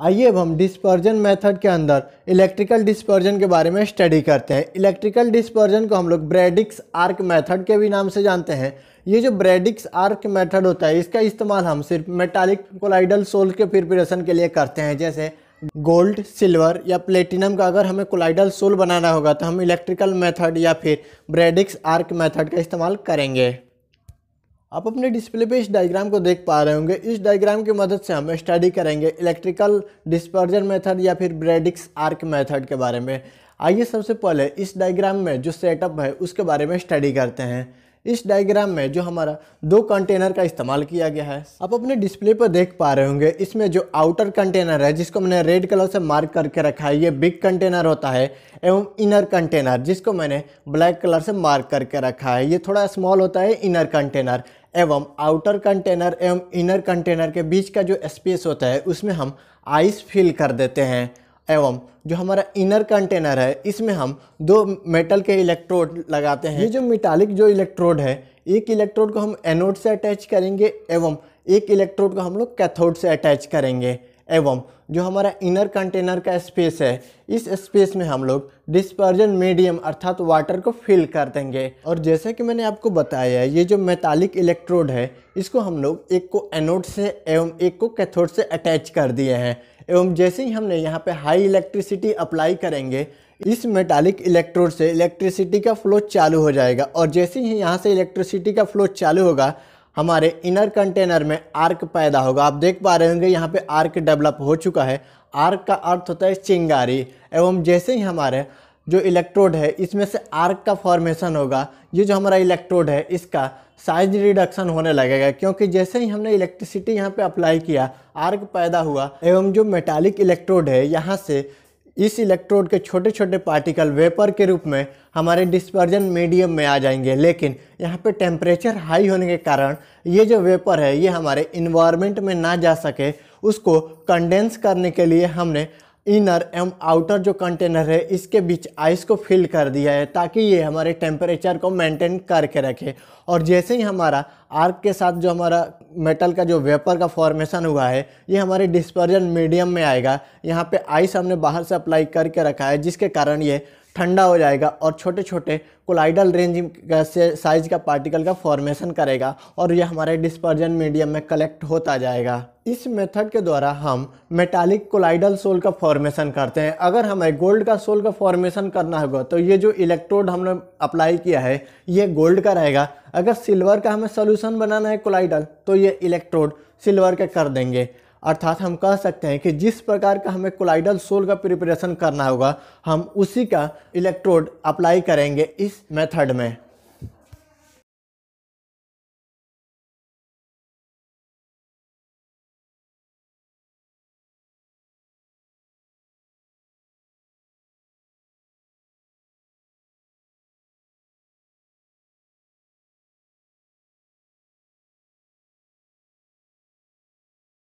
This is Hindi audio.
आइए अब हम डिस्पर्जन मेथड के अंदर इलेक्ट्रिकल डिस्पर्जन के बारे में स्टडी करते हैं इलेक्ट्रिकल डिस्पर्जन को हम लोग ब्रेडिक्स आर्क मेथड के भी नाम से जानते हैं ये जो ब्रेडिक्स आर्क मेथड होता है इसका इस्तेमाल हम सिर्फ मेटालिक कोलाइडल सोल के प्रिपरेशन के लिए करते हैं जैसे गोल्ड सिल्वर या प्लेटिनम का अगर हमें कोलाइडल सोल बनाना होगा तो हम इलेक्ट्रिकल मेथड या फिर ब्रेडिक्स आर्क मेथड का इस्तेमाल करेंगे आप अपने डिस्प्ले पे इस डायग्राम को देख पा रहे होंगे इस डायग्राम की मदद से हम स्टडी करेंगे इलेक्ट्रिकल डिस्पर्जन मेथड या फिर ब्रेडिक्स आर्क मेथड के बारे में आइए सबसे पहले इस डायग्राम में जो सेटअप है उसके बारे में स्टडी करते हैं इस डायग्राम में जो हमारा दो कंटेनर का इस्तेमाल किया गया है आप अपने डिस्प्ले पर देख पा रहे होंगे इसमें जो आउटर कंटेनर है जिसको मैंने रेड कलर से मार्क करके रखा है ये बिग कंटेनर होता है एवं इनर कंटेनर जिसको मैंने ब्लैक कलर से मार्क करके रखा है ये थोड़ा स्मॉल होता है इनर कंटेनर एवं आउटर कंटेनर एवं इनर कंटेनर के बीच का जो स्पेस होता है उसमें हम आइस फिल कर देते हैं एवं जो हमारा इनर कंटेनर है इसमें हम दो मेटल के इलेक्ट्रोड लगाते हैं ये जो मेटालिक जो इलेक्ट्रोड है एक इलेक्ट्रोड को हम एनोड से अटैच करेंगे एवं एक इलेक्ट्रोड को हम लोग कैथोड से अटैच करेंगे एवं जो हमारा इनर कंटेनर का स्पेस है इस स्पेस में हम लोग डिस्पर्जन मीडियम अर्थात वाटर को फिल कर देंगे और जैसा कि मैंने आपको बताया है ये जो मेटालिक इलेक्ट्रोड है इसको हम लोग एक को एनोड से एवं एक को कैथोड से अटैच कर दिए हैं एवं जैसे ही हमने यहाँ पे हाई इलेक्ट्रिसिटी अप्लाई करेंगे इस मेटालिक इलेक्ट्रोड से इलेक्ट्रिसिटी का फ्लो चालू हो जाएगा और जैसे ही यहाँ से इलेक्ट्रिसिटी का फ्लो चालू होगा हमारे इनर कंटेनर में आर्क पैदा होगा आप देख पा रहे होंगे यहाँ पे आर्क डेवलप हो चुका है आर्क का अर्थ होता है चिंगारी एवं जैसे ही हमारे जो इलेक्ट्रोड है इसमें से आर्क का फॉर्मेशन होगा ये जो हमारा इलेक्ट्रोड है इसका साइज रिडक्शन होने लगेगा क्योंकि जैसे ही हमने इलेक्ट्रिसिटी यहाँ पे अप्लाई किया आर्क पैदा हुआ एवं जो मेटालिक इलेक्ट्रोड है यहाँ से इस इलेक्ट्रोड के छोटे छोटे पार्टिकल वेपर के रूप में हमारे डिस्पर्जन मीडियम में आ जाएंगे लेकिन यहाँ पे टेम्परेचर हाई होने के कारण ये जो वेपर है ये हमारे इन्वायरमेंट में ना जा सके उसको कंडेंस करने के लिए हमने इनर एवं आउटर जो कंटेनर है इसके बीच आइस को फिल कर दिया है ताकि ये हमारे टेम्परेचर को मेंटेन करके रखे और जैसे ही हमारा आर्क के साथ जो हमारा मेटल का जो वेपर का फॉर्मेशन हुआ है ये हमारे डिस्पर्जन मीडियम में आएगा यहाँ पे आइस हमने बाहर से अप्लाई करके रखा है जिसके कारण ये ठंडा हो जाएगा और छोटे छोटे कोलाइडल रेंज से साइज का पार्टिकल का फॉर्मेशन करेगा और यह हमारे डिस्पर्जन मीडियम में कलेक्ट होता जाएगा इस मेथड के द्वारा हम मेटालिक कोलाइडल सोल का फॉर्मेशन करते हैं अगर हमें गोल्ड का सोल का फॉर्मेशन करना होगा तो ये जो इलेक्ट्रोड हमने अप्लाई किया है ये गोल्ड का रहेगा अगर सिल्वर का हमें सोल्यूशन बनाना है कोलाइडल तो ये इलेक्ट्रोड सिल्वर का कर देंगे अर्थात हम कह सकते हैं कि जिस प्रकार का हमें कोलाइडल सोल का प्रिपरेशन करना होगा हम उसी का इलेक्ट्रोड अप्लाई करेंगे इस मेथड में